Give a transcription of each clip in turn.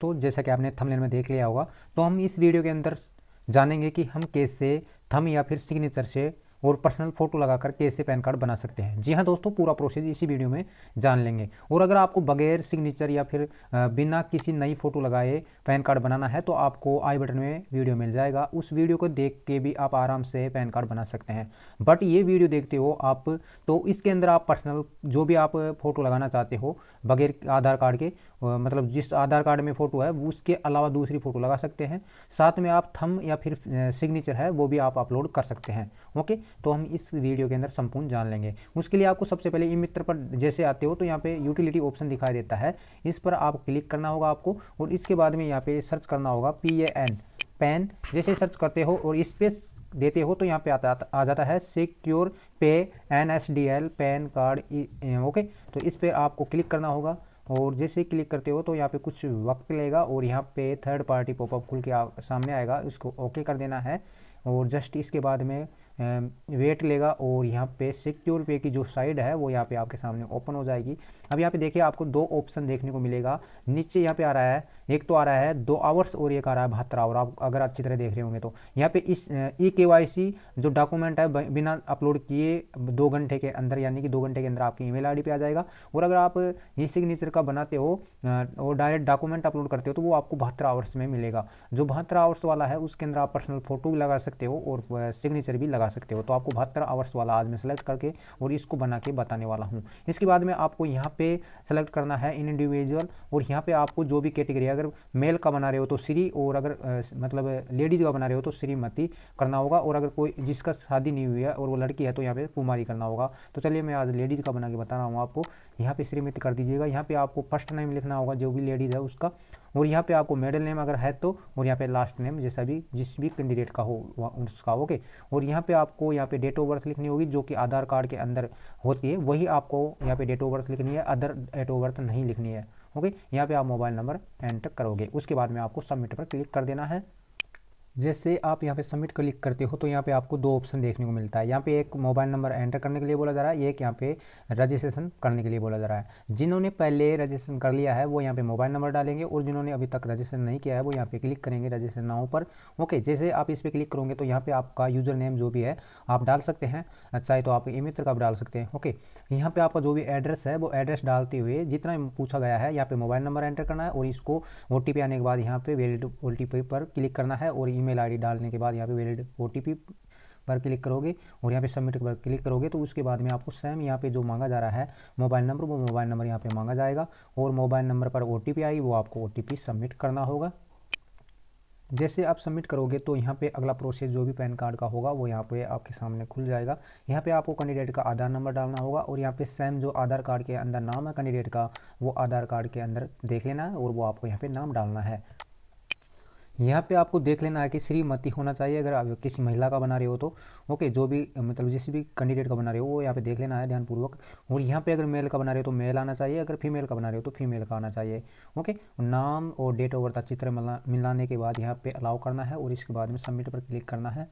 तो जैसा कि आपने थंबनेल में देख लिया होगा तो हम इस वीडियो के अंदर जानेंगे कि हम कैसे थम या फिर सिग्नेचर से और पर्सनल फोटो लगाकर कैसे पैन कार्ड बना सकते हैं जी हाँ दोस्तों पूरा प्रोसेस इसी वीडियो में जान लेंगे और अगर आपको बगैर सिग्नेचर या फिर बिना किसी नई फ़ोटो लगाए पैन कार्ड बनाना है तो आपको आई बटन में वीडियो मिल जाएगा उस वीडियो को देख के भी आप आराम से पैन कार्ड बना सकते हैं बट ये वीडियो देखते हो आप तो इसके अंदर आप पर्सनल जो भी आप फ़ोटो लगाना चाहते हो बगैर आधार कार्ड के मतलब जिस आधार कार्ड में फ़ोटो है उसके अलावा दूसरी फ़ोटो लगा सकते हैं साथ में आप थम या फिर सिग्नेचर है वो भी आप अपलोड कर सकते हैं ओके तो हम इस वीडियो के अंदर संपूर्ण जान लेंगे उसके लिए आपको सबसे पहले ई मित्र पर जैसे आते हो तो यहाँ पे यूटिलिटी ऑप्शन दिखाई देता है इस पर आप क्लिक करना होगा आपको और इसके बाद में यहाँ पर सर्च करना होगा पी ए एन पैन जैसे सर्च करते हो और स्पेस देते हो तो यहाँ पे आता आ जाता है सिक्योर पे N S D L PAN card okay तो इस पर आपको क्लिक करना होगा और जैसे क्लिक करते हो तो यहाँ पे कुछ वक्त लेगा और यहाँ पे थर्ड पार्टी पॉपअप खुल के आ, सामने आएगा उसको ओके कर देना है और जस्ट इसके बाद में वेट लेगा और यहाँ पे सिक्योर पे की जो साइड है वो यहाँ पे आपके सामने ओपन हो जाएगी अब यहाँ पे देखिए आपको दो ऑप्शन देखने को मिलेगा नीचे यहाँ पे आ रहा है एक तो आ रहा है दो आवर्स और एक आ रहा है बहत्तर आवर आप अगर अच्छी तरह देख रहे होंगे तो यहाँ पे इस ई के जो डॉक्यूमेंट है बिना अपलोड किए दो घंटे के अंदर यानी कि दो घंटे के अंदर आपकी ईमेल आईडी पे आ जाएगा और अगर आप ई सिग्नेचर का बनाते हो और डायरेक्ट डॉक्यूमेंट अपलोड करते हो तो वो आपको बहत्तर आवर्स में मिलेगा जो बहत्तर आवर्स वाला है उसके अंदर आप पर्सनल फोटो भी लगा सकते हो और सिग्नेचर भी लगा लगा सकते हो तो आपको बहत्तर आवर्स वाला आज मैं सेलेक्ट करके और इसको बना के बताने वाला हूँ इसके बाद में आपको यहाँ पे सेलेक्ट करना है इन इंडिविजुअल और यहाँ पे आपको जो भी कैटेगरी अगर मेल का बना रहे हो तो श्री और अगर आ, मतलब लेडीज़ का बना रहे हो तो श्रीमती करना होगा और अगर कोई जिसका शादी नहीं हुई है और वो लड़की है तो यहाँ पे कुमारी करना होगा तो चलिए मैं आज लेडीज़ का बना के बता रहा हूँ आपको यहाँ पे श्रीमती कर दीजिएगा यहाँ पे आपको फर्स्ट नेम लिखना होगा जो भी लेडीज़ है उसका और यहाँ पे आपको मेडल नेम अगर है तो और यहाँ पे लास्ट नेम जैसा भी जिस भी कैंडिडेट का हो उसका ओके और यहाँ पे आपको यहाँ पे डेट ऑफ बर्थ लिखनी होगी जो कि आधार कार्ड के अंदर होती है वही आपको यहाँ पे डेट ऑफ बर्थ लिखनी है अदर डेट ऑफ बर्थ नहीं लिखनी है ओके यहाँ पे आप मोबाइल नंबर एंटर करोगे उसके बाद में आपको सबमिट पर क्लिक कर देना है जैसे आप यहाँ पे सबमिट क्लिक करते हो तो यहाँ पे आपको दो ऑप्शन देखने को मिलता है यहाँ पे एक मोबाइल नंबर एंटर करने के लिए बोला जा रहा है एक यहाँ पे रजिस्ट्रेशन करने के लिए बोला जा रहा है जिन्होंने पहले रजिस्ट्रेशन कर लिया है वो यहाँ पे मोबाइल नंबर डालेंगे और जिन्होंने अभी तक रजिस्ट्रेशन नहीं किया है वो यहाँ पे क्लिक करेंगे रजिस्ट्रेशन नाव पर ओके जैसे आप इस पर क्लिक करोगे तो यहाँ पर आपका यूज़र नेम जो भी है आप डाल सकते हैं चाहे तो आप ई मित्र का डाल सकते हैं ओके यहाँ पर आपका जो भी एड्रेस है वो एड्रेस डालते हुए जितना पूछा गया है यहाँ पर मोबाइल नंबर एंटर करना है और इसको ओ आने के बाद यहाँ पर वेलिड ओ पर क्लिक करना है और ईमेल आईडी डालने के बाद यहाँ पे वैलिड ओ पर क्लिक करोगे और यहाँ पे सबमिट पर क्लिक करोगे तो उसके बाद में आपको सेम यहाँ पे जो मांगा जा रहा है मोबाइल नंबर वो मोबाइल नंबर यहाँ पे मांगा जाएगा और मोबाइल नंबर पर ओ आई वो आपको ओ सबमिट करना होगा जैसे आप सबमिट करोगे तो यहाँ पे अगला प्रोसेस जो भी पैन कार्ड का होगा वो यहाँ पे आपके सामने खुल जाएगा यहाँ पे आपको कैंडिडेट का आधार नंबर डालना होगा और यहाँ पे सेम जो आधार कार्ड के अंदर नाम है कैंडिडेट का वो आधार कार्ड के अंदर देख लेना है और वो आपको यहाँ पे नाम डालना है यहाँ पे आपको देख लेना है कि श्रीमती होना चाहिए अगर आप किसी महिला का बना रहे हो तो ओके जो भी मतलब जिस भी कैंडिडेट का बना रहे हो वो यहाँ पे देख लेना है ध्यानपूर्वक और यहाँ पे अगर मेल का बना रहे हो तो मेल आना चाहिए अगर फीमेल का बना रहे हो तो फीमेल का आना चाहिए ओके नाम और डेट ऑफ बर्थ चित्र मिलाने के बाद यहाँ पर अलाउ करना है और इसके बाद में सबमिट पर क्लिक करना है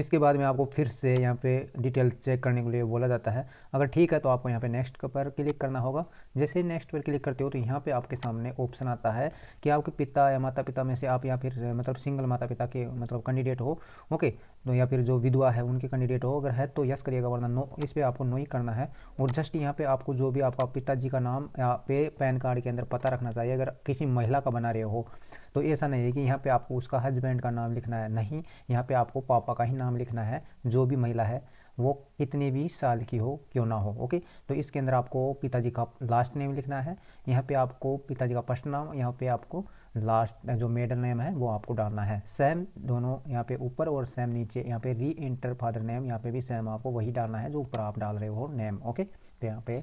इसके बाद में आपको फिर से यहाँ पे डिटेल चेक करने के लिए बोला जाता है अगर ठीक है तो आपको यहाँ पे नेक्स्ट पर क्लिक करना होगा जैसे नेक्स्ट पर क्लिक करते हो तो यहाँ पे आपके सामने ऑप्शन आता है कि आपके पिता या माता पिता में से आप या फिर मतलब सिंगल माता पिता के मतलब कैंडिडेट हो ओके तो या फिर जो विधवा है उनके कैंडिडेट हो अगर है तो यस करिएगा वरना नो इस पर आपको नो ही करना है और जस्ट यहाँ पे आपको जो भी आपका पिताजी का नाम या पे पैन कार्ड के अंदर पता रखना चाहिए अगर किसी महिला का बना रहे हो तो ऐसा नहीं है कि यहाँ पे आपको उसका हस्बैंड का नाम लिखना है नहीं यहाँ पे आपको पापा का ही नाम लिखना है जो भी महिला है वो कितने भी साल की हो क्यों ना हो ओके तो इसके अंदर आपको पिताजी का लास्ट नेम लिखना है यहाँ पे आपको पिताजी का फर्स्ट नाम यहाँ पे आपको लास्ट जो मेडल नेम है वो आपको डालना है सेम दोनों यहाँ पे ऊपर और सैम नीचे यहाँ पे री इंटर फादर नेम यहाँ पे भी सेम आपको वही डालना है जो ऊपर आप डाल रहे हो नेम ओके तो यहाँ पे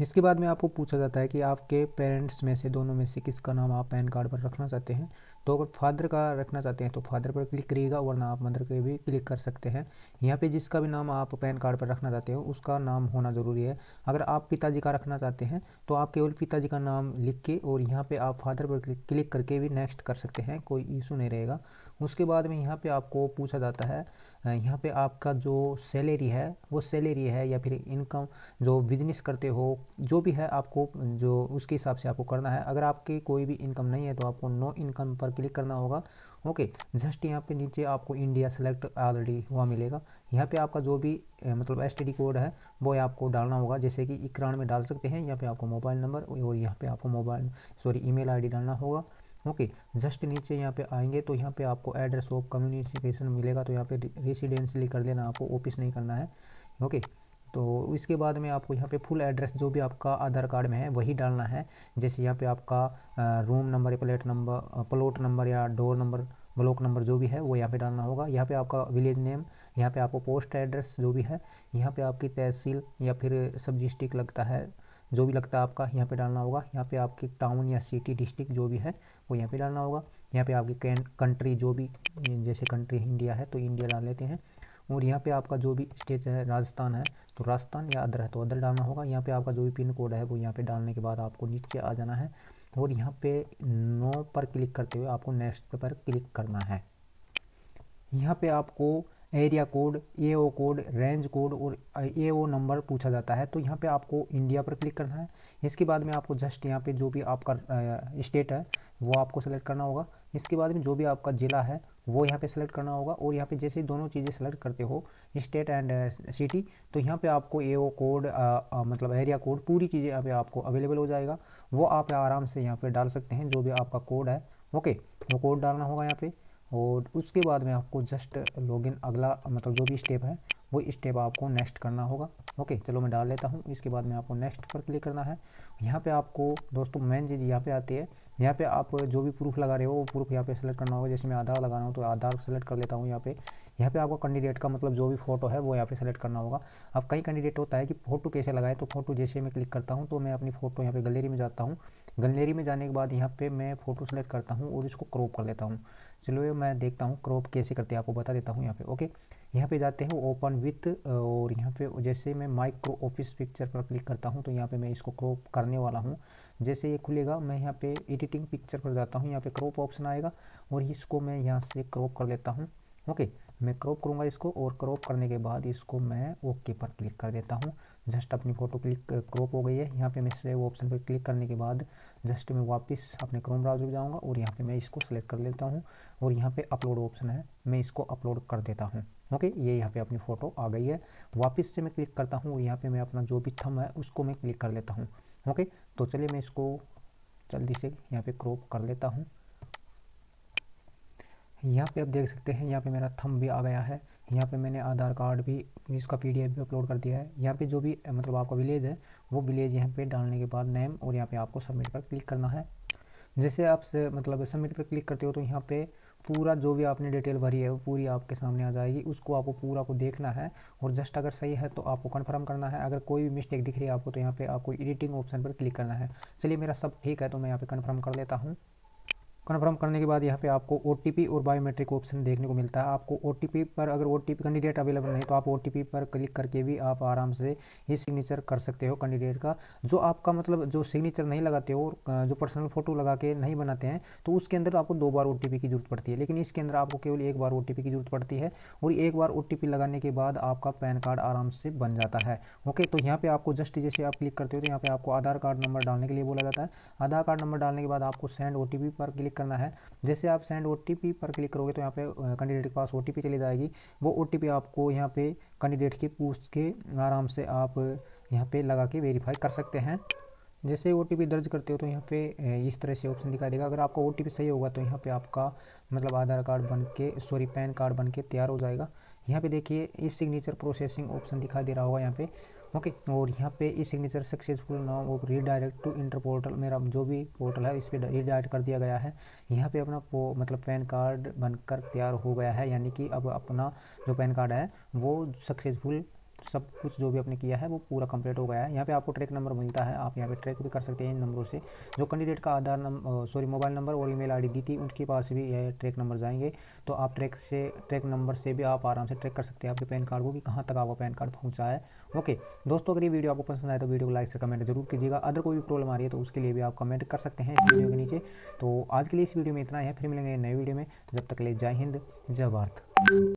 इसके बाद में आपको पूछा जाता है कि आपके पेरेंट्स में से दोनों में से किसका नाम आप पैन कार्ड पर रखना चाहते हैं तो अगर फादर का रखना चाहते हैं तो फादर पर क्लिक करिएगा वरना आप मदर के भी क्लिक कर सकते हैं यहाँ पे जिसका भी नाम आप पैन कार्ड पर रखना चाहते हो उसका नाम होना ज़रूरी है अगर आप पिताजी का रखना चाहते हैं तो आप केवल पिताजी का नाम लिख के और यहाँ पर आप फादर पर क्लिक करके भी नेक्स्ट कर सकते हैं कोई इशू नहीं रहेगा उसके बाद में यहाँ पे आपको पूछा जाता है यहाँ पे आपका जो सैलरी है वो सैलरी है या फिर इनकम जो बिजनेस करते हो जो भी है आपको जो उसके हिसाब से आपको करना है अगर आपकी कोई भी इनकम नहीं है तो आपको नो इनकम पर क्लिक करना होगा ओके जस्ट यहाँ पे नीचे आपको इंडिया सेलेक्ट ऑलरेडी हुआ मिलेगा यहाँ पे आपका जो भी मतलब एस कोड है वो आपको डालना होगा जैसे कि इकरान में डाल सकते हैं यहाँ पर आपको मोबाइल नंबर और यहाँ पर आपको मोबाइल सॉरी ई मेल डालना होगा ओके जस्ट नीचे यहाँ पे आएंगे तो यहाँ पे आपको एड्रेस ऑफ कम्युनिकेशन मिलेगा तो यहाँ पे रेसिडेंसली कर लेना आपको ऑफिस नहीं करना है ओके तो इसके बाद में आपको यहाँ पे फुल एड्रेस जो भी आपका आधार कार्ड में है वही डालना है जैसे यहाँ पे आपका रूम नंबर या प्लेट नंबर प्लॉट नंबर या डोर नंबर ब्लॉक नंबर जो भी है वो यहाँ पे डालना होगा यहाँ पे आपका विलेज नेम यहाँ पे आपको पोस्ट एड्रेस जो भी है यहाँ पे आपकी तहसील या फिर सब डिस्ट्रिक्ट लगता है जो भी लगता है आपका यहाँ पे डालना होगा यहाँ पे आपके टाउन या सिटी डिस्ट्रिक्ट जो भी है वो यहाँ पे डालना होगा यहाँ पे आपकी कंट्री जो भी जैसे कंट्री इंडिया है तो इंडिया डाल लेते हैं और यहाँ पे आपका जो भी स्टेट है राजस्थान है तो राजस्थान या अदर है तो अदर डालना होगा यहाँ पे आपका जो भी पिन कोड है वो यहाँ पे डालने के बाद आपको नीचे आ जाना है और यहाँ पे नो पर क्लिक करते हुए आपको नेक्स्ट पे पर क्लिक करना है यहाँ पे आपको area code A O code range code और ए ओ नंबर पूछा जाता है तो यहाँ पे आपको इंडिया पर क्लिक करना है इसके बाद में आपको जस्ट यहाँ पे जो भी आपका स्टेट है वो आपको सेलेक्ट करना होगा इसके बाद में जो भी आपका ज़िला है वो यहाँ पे सेलेक्ट करना होगा और यहाँ पे जैसे दोनों चीज़ें सेलेक्ट करते हो स्टेट एंड सिटी तो यहाँ पे आपको ए कोड मतलब एरिया कोड पूरी चीज़ें यहाँ पे आपको अवेलेबल हो जाएगा वो आप आराम से यहाँ पे डाल सकते हैं जो भी आपका कोड है ओके वो कोड डालना होगा यहाँ पर और उसके बाद में आपको जस्ट लॉगिन अगला मतलब जो भी स्टेप है वो स्टेप आपको नेक्स्ट करना होगा ओके चलो मैं डाल लेता हूँ इसके बाद में आपको नेक्स्ट पर क्लिक करना है यहाँ पे आपको दोस्तों मेन चीज़ यहाँ पे आती है यहाँ पे आप जो भी प्रूफ लगा रहे हो वो प्रूफ यहाँ पे सेलेक्ट करना होगा जैसे मैं आधार लगा रहा हूँ तो आधार सेलेक्ट कर लेता हूँ यहाँ पे यहाँ पे आपको कैंडिडेट का मतलब जो भी फोटो है वो यहाँ पे सेलेक्ट करना होगा अब कई कैंडिडेट होता है कि फ़ोटो कैसे लगाए तो फोटो जैसे मैं क्लिक करता हूँ तो मैं अपनी फ़ोटो यहाँ पे गलेरी में जाता हूँ गलेरी में जाने के बाद यहाँ पे मैं फ़ोटो सेलेक्ट करता हूँ और इसको क्रॉप कर लेता हूँ चलो मैं देखता हूँ क्रॉप कैसे करते हैं आपको बता देता हूँ यहाँ पे ओके यहाँ पे जाते हैं ओपन विथ और यहाँ पे जैसे मैं माइक्रो ऑफिस पिक्चर पर क्लिक करता हूँ तो यहाँ पे मैं इसको क्रॉप करने वाला हूँ जैसे ये खुलेगा मैं यहाँ पे एडिटिंग पिक्चर पर जाता हूँ यहाँ पे क्रॉप ऑप्शन आएगा और इसको मैं यहाँ से क्रॉप कर लेता हूँ ओके मैं क्रॉप करूँगा इसको और क्रॉप करने के बाद इसको मैं ओके पर क्लिक कर देता हूँ जस्ट अपनी फ़ोटो क्लिक क्रॉप हो गई है यहाँ पे मैं सेव ऑप्शन पर क्लिक करने के बाद जस्ट मैं वापस अपने क्रोम ब्राउज़र पर जाऊँगा और यहाँ पे मैं इसको सेलेक्ट कर लेता हूँ और यहाँ पर अपलोड ऑप्शन है मैं इसको अपलोड कर देता हूँ ओके ये यहाँ पर अपनी फ़ोटो आ गई है वापस से मैं क्लिक करता हूँ और यहाँ पर मैं अपना जो भी थम है उसको मैं क्लिक कर लेता हूँ ओके तो चलिए मैं इसको जल्दी से यहाँ पर क्रॉप कर लेता हूँ यहाँ पे आप देख सकते हैं यहाँ पे मेरा थम भी आ गया है यहाँ पे मैंने आधार कार्ड भी इसका पी भी अपलोड कर दिया है यहाँ पे जो भी मतलब आपका विलेज है वो विलेज यहाँ पे डालने के बाद नेम और यहाँ पे आपको सबमिट पर क्लिक करना है जैसे आप से मतलब सबमिट पर क्लिक करते हो तो यहाँ पे पूरा जो भी आपने डिटेल भरी है वो पूरी आपके सामने आ जाएगी उसको आपको पूरा को देखना है और जस्ट अगर सही है तो आपको कन्फर्म करना है अगर कोई भी मिस्टेक दिख रही है आपको तो यहाँ पर आपको एडिटिंग ऑप्शन पर क्लिक करना है चलिए मेरा सब ठीक है तो मैं यहाँ पर कन्फर्म कर लेता हूँ कन्फर्म करने के बाद यहाँ पे आपको ओ और बायोमेट्रिक ऑप्शन देखने को मिलता है आपको ओ पर अगर ओ कैंडिडेट अवेलेबल नहीं तो आप ओ पर क्लिक करके भी आप आराम से ही सिग्नेचर कर सकते हो कैंडिडेट का जो आपका मतलब जो सिग्नेचर नहीं लगाते हो जो पर्सनल फ़ोटो लगा के नहीं बनाते हैं तो उसके अंदर आपको दो बार ओ की ज़रूरत पड़ती है लेकिन इसके अंदर आपको केवल एक बार ओ की ज़रूरत पड़ती है और एक बार ओ लगाने के बाद आपका पैन कार्ड आराम से बन जाता है ओके तो यहाँ पर आपको जस्ट जैसे आप क्लिक करते हो तो यहाँ पर आपको आधार कार्ड नंबर डालने के लिए बोला जाता है आधार कार्ड नंबर डालने के बाद आपको सेंड ओ पर क्लिक करना है जैसे आप सेंड ओ पर क्लिक करोगे तो यहाँ पे कैंडिडेट के पास ओ चली जाएगी वो ओ आपको यहाँ पे कैंडिडेट के पूछ के आराम से आप यहाँ पे लगा के वेरीफाई कर सकते हैं जैसे ओ दर्ज करते हो तो यहाँ पे इस तरह से ऑप्शन दिखाई देगा अगर आपका ओ सही होगा तो यहाँ पर आपका मतलब आधार कार्ड बन के सॉरी पैन कार्ड बन के तैयार हो जाएगा यहाँ पे देखिए इस सिग्नेचर प्रोसेसिंग ऑप्शन दिखाई दे रहा होगा यहाँ पे ओके और यहाँ पे ई सिग्नेचर सक्सेसफुल नाउ वो रीडायरेक्ट टू इंटर पोर्टल मेरा जो भी पोर्टल है इस पर रीडायरेक्ट कर दिया गया है यहाँ पे अपना मतलब पैन कार्ड बनकर तैयार हो गया है यानी कि अब अपना जो पैन कार्ड है वो सक्सेसफुल सब कुछ जो भी आपने किया है वो पूरा कंप्लीट हो गया है यहाँ पे आपको ट्रैक नंबर मिलता है आप यहाँ पे ट्रैक भी कर सकते हैं इन नंबरों से जो कैंडिडेट का Aadhaar number sorry mobile number और ईमेल आईडी दी थी उनके पास भी यह ट्रैक नंबर जाएंगे तो आप ट्रैक से ट्रैक नंबर से भी आप आराम से ट्रैक कर सकते हैं आपके पैन कार्ड को कि कहाँ तक आपका पैन कार्ड पहुँचा है ओके दोस्तों अगर ये वीडियो आपको पसंद आए तो वीडियो को लाइक से कमेंट जरूर कीजिएगा अदर कोई भी प्रॉब्लम आ रही है तो उसके लिए भी आप कमेंट कर सकते हैं इस वीडियो के नीचे तो आज के लिए इस वीडियो में इतना है फिर मिलेंगे नए वीडियो में जब तक ले जय हिंद जय भारत